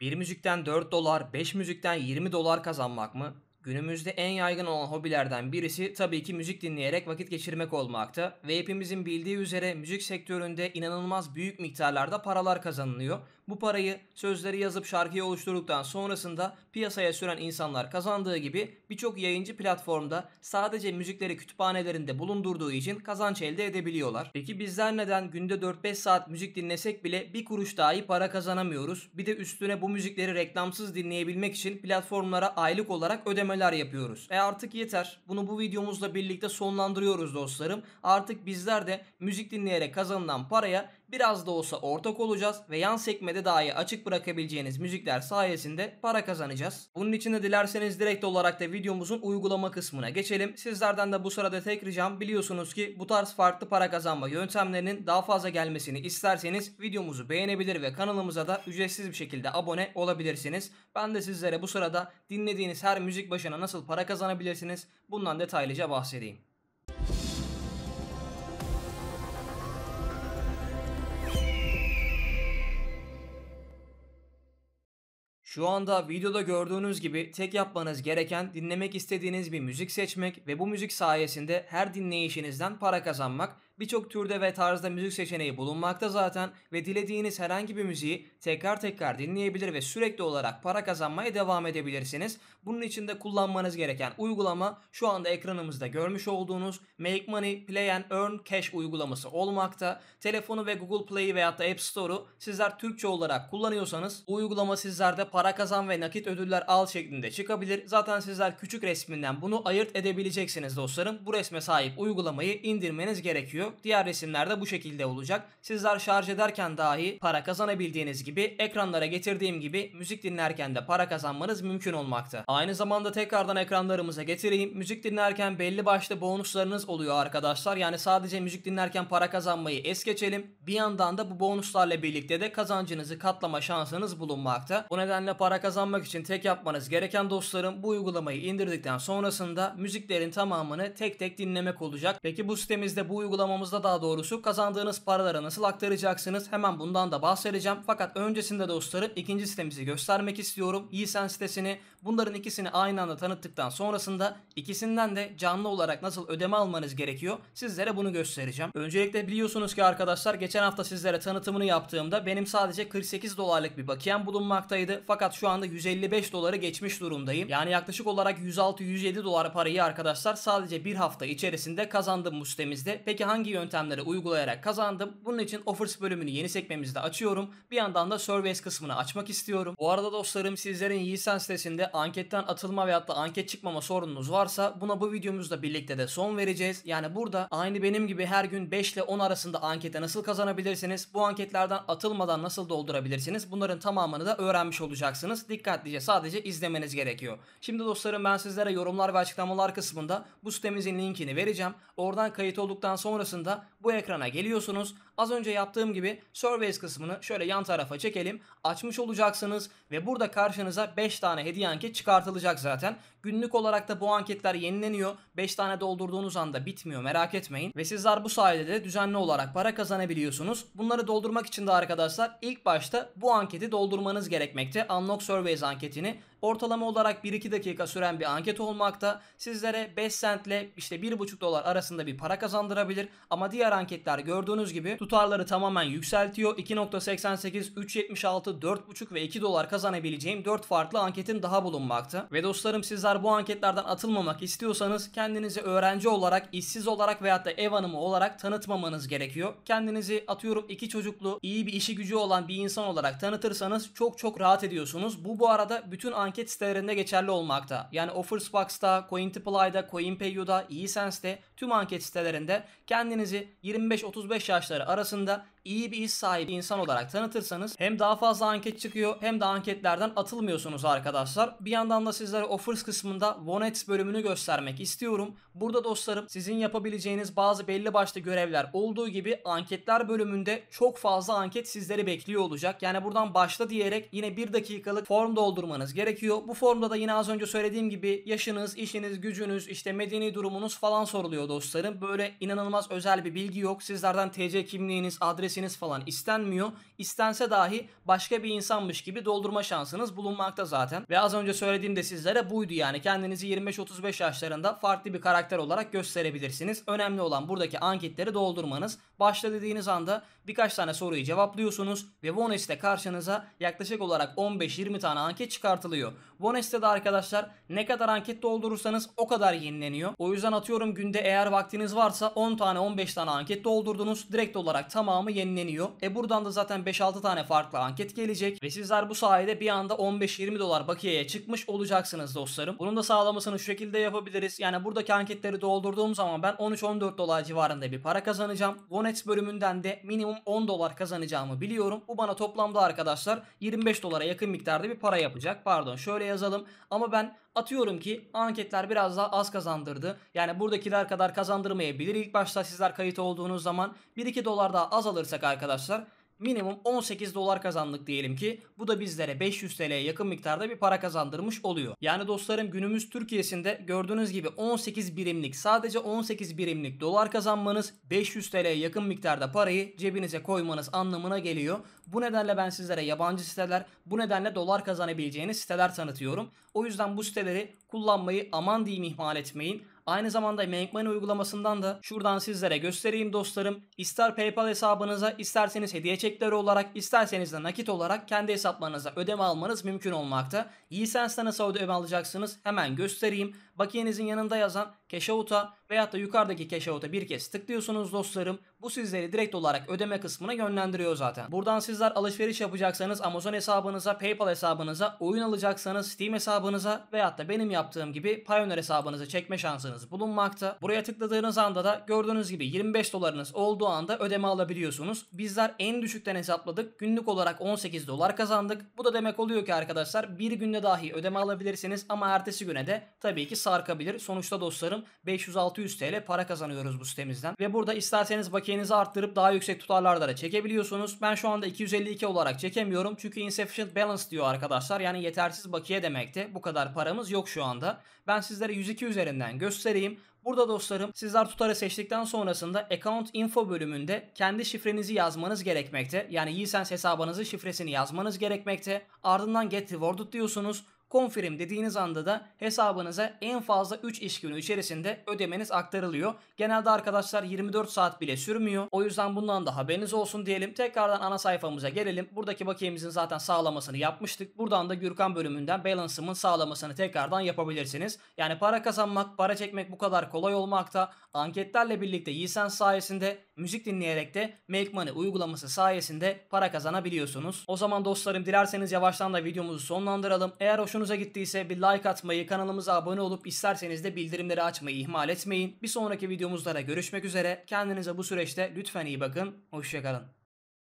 Bir müzikten 4 dolar, 5 müzikten 20 dolar kazanmak mı? Günümüzde en yaygın olan hobilerden birisi tabii ki müzik dinleyerek vakit geçirmek olmakta ve hepimizin bildiği üzere müzik sektöründe inanılmaz büyük miktarlarda paralar kazanılıyor. Bu parayı sözleri yazıp şarkıyı oluşturduktan sonrasında piyasaya süren insanlar kazandığı gibi birçok yayıncı platformda sadece müzikleri kütüphanelerinde bulundurduğu için kazanç elde edebiliyorlar. Peki bizler neden günde 4-5 saat müzik dinlesek bile bir kuruş dahi para kazanamıyoruz? Bir de üstüne bu müzikleri reklamsız dinleyebilmek için platformlara aylık olarak ödemeler yapıyoruz. E artık yeter. Bunu bu videomuzla birlikte sonlandırıyoruz dostlarım. Artık bizler de müzik dinleyerek kazanılan paraya Biraz da olsa ortak olacağız ve yan sekmede dahi açık bırakabileceğiniz müzikler sayesinde para kazanacağız. Bunun için de dilerseniz direkt olarak da videomuzun uygulama kısmına geçelim. Sizlerden de bu sırada tek ricam biliyorsunuz ki bu tarz farklı para kazanma yöntemlerinin daha fazla gelmesini isterseniz videomuzu beğenebilir ve kanalımıza da ücretsiz bir şekilde abone olabilirsiniz. Ben de sizlere bu sırada dinlediğiniz her müzik başına nasıl para kazanabilirsiniz bundan detaylıca bahsedeyim. Şu anda videoda gördüğünüz gibi tek yapmanız gereken dinlemek istediğiniz bir müzik seçmek ve bu müzik sayesinde her dinleyişinizden para kazanmak Birçok türde ve tarzda müzik seçeneği bulunmakta zaten ve dilediğiniz herhangi bir müziği tekrar tekrar dinleyebilir ve sürekli olarak para kazanmaya devam edebilirsiniz. Bunun için de kullanmanız gereken uygulama şu anda ekranımızda görmüş olduğunuz Make Money Play and Earn Cash uygulaması olmakta. Telefonu ve Google Play'i veyahut da App Store'u sizler Türkçe olarak kullanıyorsanız bu uygulama sizlerde para kazan ve nakit ödüller al şeklinde çıkabilir. Zaten sizler küçük resminden bunu ayırt edebileceksiniz dostlarım. Bu resme sahip uygulamayı indirmeniz gerekiyor yok. Diğer resimlerde bu şekilde olacak. Sizler şarj ederken dahi para kazanabildiğiniz gibi ekranlara getirdiğim gibi müzik dinlerken de para kazanmanız mümkün olmakta. Aynı zamanda tekrardan ekranlarımıza getireyim. Müzik dinlerken belli başlı bonuslarınız oluyor arkadaşlar. Yani sadece müzik dinlerken para kazanmayı es geçelim. Bir yandan da bu bonuslarla birlikte de kazancınızı katlama şansınız bulunmakta. Bu nedenle para kazanmak için tek yapmanız gereken dostlarım bu uygulamayı indirdikten sonrasında müziklerin tamamını tek tek dinlemek olacak. Peki bu sitemizde bu uygulamamız videomuzda daha doğrusu kazandığınız paraları nasıl aktaracaksınız hemen bundan da bahsedeceğim. Fakat öncesinde dostlarım ikinci sitemizi göstermek istiyorum. Yiğsen sitesini Bunların ikisini aynı anda tanıttıktan sonrasında ikisinden de canlı olarak nasıl ödeme almanız gerekiyor sizlere bunu göstereceğim. Öncelikle biliyorsunuz ki arkadaşlar geçen hafta sizlere tanıtımını yaptığımda benim sadece 48 dolarlık bir bakiyem bulunmaktaydı. Fakat şu anda 155 doları geçmiş durumdayım. Yani yaklaşık olarak 106-107 dolar parayı arkadaşlar sadece bir hafta içerisinde kazandım bu sitemizde. Peki hangi yöntemleri uygulayarak kazandım? Bunun için offers bölümünü yeni sekmemizde açıyorum. Bir yandan da surveys kısmını açmak istiyorum. Bu arada dostlarım sizlerin Yiğitsen sitesinde anketten atılma veyahut da anket çıkmama sorununuz varsa buna bu videomuzla birlikte de son vereceğiz. Yani burada aynı benim gibi her gün 5 ile 10 arasında ankete nasıl kazanabilirsiniz? Bu anketlerden atılmadan nasıl doldurabilirsiniz? Bunların tamamını da öğrenmiş olacaksınız. Dikkatlice sadece izlemeniz gerekiyor. Şimdi dostlarım ben sizlere yorumlar ve açıklamalar kısmında bu sitemizin linkini vereceğim. Oradan kayıt olduktan sonrasında bu ekrana geliyorsunuz. Az önce yaptığım gibi Surveys kısmını şöyle yan tarafa çekelim. Açmış olacaksınız ve burada karşınıza 5 tane hediye anket çıkartılacak zaten. Günlük olarak da bu anketler yenileniyor. 5 tane doldurduğunuz anda bitmiyor merak etmeyin. Ve sizler bu sayede de düzenli olarak para kazanabiliyorsunuz. Bunları doldurmak için de arkadaşlar ilk başta bu anketi doldurmanız gerekmekte. Unlock Surveys anketini ortalama olarak 1-2 dakika süren bir anket olmakta. Sizlere 5 centle işte 1,5 dolar arasında bir para kazandırabilir. Ama diğer anketler gördüğünüz gibi tut tutarları tamamen yükseltiyor. 2.88, 3.76, 4.5 ve 2 dolar kazanabileceğim 4 farklı anketin daha bulunmakta. Ve dostlarım sizler bu anketlerden atılmamak istiyorsanız kendinizi öğrenci olarak, işsiz olarak veyahut da ev hanımı olarak tanıtmamanız gerekiyor. Kendinizi atıyorum iki çocuklu, iyi bir işi gücü olan bir insan olarak tanıtırsanız çok çok rahat ediyorsunuz. Bu bu arada bütün anket sitelerinde geçerli olmakta. Yani Offersbox'ta, CoinTiply'da, CoinPayU'da, eSense'de tüm anket sitelerinde kendinizi 25-35 yaşları arasında arasında iyi bir iş sahibi insan olarak tanıtırsanız hem daha fazla anket çıkıyor hem de anketlerden atılmıyorsunuz arkadaşlar. Bir yandan da sizlere offers kısmında Vonex bölümünü göstermek istiyorum. Burada dostlarım sizin yapabileceğiniz bazı belli başlı görevler olduğu gibi anketler bölümünde çok fazla anket sizleri bekliyor olacak. Yani buradan başla diyerek yine bir dakikalık form doldurmanız gerekiyor. Bu formda da yine az önce söylediğim gibi yaşınız, işiniz, gücünüz, işte medeni durumunuz falan soruluyor dostlarım. Böyle inanılmaz özel bir bilgi yok. Sizlerden TC kimliğiniz, adres sesiniz falan istenmiyor. İstense dahi başka bir insanmış gibi doldurma şansınız bulunmakta zaten. Ve az önce söylediğim de sizlere buydu yani. Kendinizi 25-35 yaşlarında farklı bir karakter olarak gösterebilirsiniz. Önemli olan buradaki anketleri doldurmanız. Başla dediğiniz anda birkaç tane soruyu cevaplıyorsunuz ve Vonest'te karşınıza yaklaşık olarak 15-20 tane anket çıkartılıyor. Vonest'te de arkadaşlar ne kadar anket doldurursanız o kadar yenileniyor. O yüzden atıyorum günde eğer vaktiniz varsa 10 tane 15 tane anket doldurdunuz. Direkt olarak tamamı yenileniyor. E buradan da zaten 5-6 tane farklı anket gelecek ve sizler bu sayede bir anda 15-20 dolar bakiyeye çıkmış olacaksınız dostlarım. Bunun da sağlamasını şu şekilde yapabiliriz. Yani buradaki anketleri doldurduğum zaman ben 13-14 dolar civarında bir para kazanacağım. Vonex bölümünden de minimum 10 dolar kazanacağımı biliyorum. Bu bana toplamda arkadaşlar 25 dolara yakın miktarda bir para yapacak. Pardon şöyle yazalım. Ama ben Atıyorum ki anketler biraz daha az kazandırdı. Yani buradakiler kadar kazandırmayabilir. İlk başta sizler kayıt olduğunuz zaman 1-2 dolar daha az alırsak arkadaşlar minimum 18 dolar kazandık diyelim ki bu da bizlere 500 TL'ye yakın miktarda bir para kazandırmış oluyor. Yani dostlarım günümüz Türkiye'sinde gördüğünüz gibi 18 birimlik sadece 18 birimlik dolar kazanmanız 500 TL'ye yakın miktarda parayı cebinize koymanız anlamına geliyor. Bu nedenle ben sizlere yabancı siteler bu nedenle dolar kazanabileceğiniz siteler tanıtıyorum. O yüzden bu siteleri kullanmayı aman diyeyim ihmal etmeyin. Aynı zamanda Make uygulamasından da şuradan sizlere göstereyim dostlarım. İster PayPal hesabınıza, isterseniz hediye çekleri olarak, isterseniz de nakit olarak kendi hesaplarınıza ödeme almanız mümkün olmakta. Yiğsense nasıl ödeme alacaksınız? Hemen göstereyim. Bakiyenizin yanında yazan Cashouta veyahut da yukarıdaki Cashouta bir kez tıklıyorsunuz dostlarım. Bu sizleri direkt olarak ödeme kısmına yönlendiriyor zaten. Buradan sizler alışveriş yapacaksanız Amazon hesabınıza, PayPal hesabınıza, oyun alacaksanız Steam hesabınıza veyahut da benim yaptığım gibi Payoneer hesabınızı çekme şansınız bulunmakta. Buraya tıkladığınız anda da gördüğünüz gibi 25 dolarınız olduğu anda ödeme alabiliyorsunuz. Bizler en düşükten hesapladık. Günlük olarak 18 dolar kazandık. Bu da demek oluyor ki arkadaşlar bir günde dahi ödeme alabilirsiniz ama ertesi güne de tabii ki sarkabilir. Sonuçta dostlarım atıyorum 500-600 TL para kazanıyoruz bu sitemizden. Ve burada isterseniz bakiyenizi arttırıp daha yüksek tutarlarlara çekebiliyorsunuz. Ben şu anda 252 olarak çekemiyorum. Çünkü insufficient balance diyor arkadaşlar. Yani yetersiz bakiye demekti. Bu kadar paramız yok şu anda. Ben sizlere 102 üzerinden göstereyim. Burada dostlarım sizler tutarı seçtikten sonrasında account info bölümünde kendi şifrenizi yazmanız gerekmekte. Yani Yisense hesabınızın şifresini yazmanız gerekmekte. Ardından get rewarded diyorsunuz. Confirm dediğiniz anda da hesabınıza en fazla 3 iş günü içerisinde ödemeniz aktarılıyor. Genelde arkadaşlar 24 saat bile sürmüyor. O yüzden bundan da haberiniz olsun diyelim. Tekrardan ana sayfamıza gelelim. Buradaki bakiyemizin zaten sağlamasını yapmıştık. Buradan da Gürkan bölümünden balance'ımın sağlamasını tekrardan yapabilirsiniz. Yani para kazanmak, para çekmek bu kadar kolay olmakta. Anketlerle birlikte Yiğsen sayesinde müzik dinleyerek de Make Money uygulaması sayesinde para kazanabiliyorsunuz. O zaman dostlarım dilerseniz yavaştan da videomuzu sonlandıralım. Eğer hoşunuza gittiyse bir like atmayı, kanalımıza abone olup isterseniz de bildirimleri açmayı ihmal etmeyin. Bir sonraki videomuzda da görüşmek üzere. Kendinize bu süreçte lütfen iyi bakın. Hoşçakalın.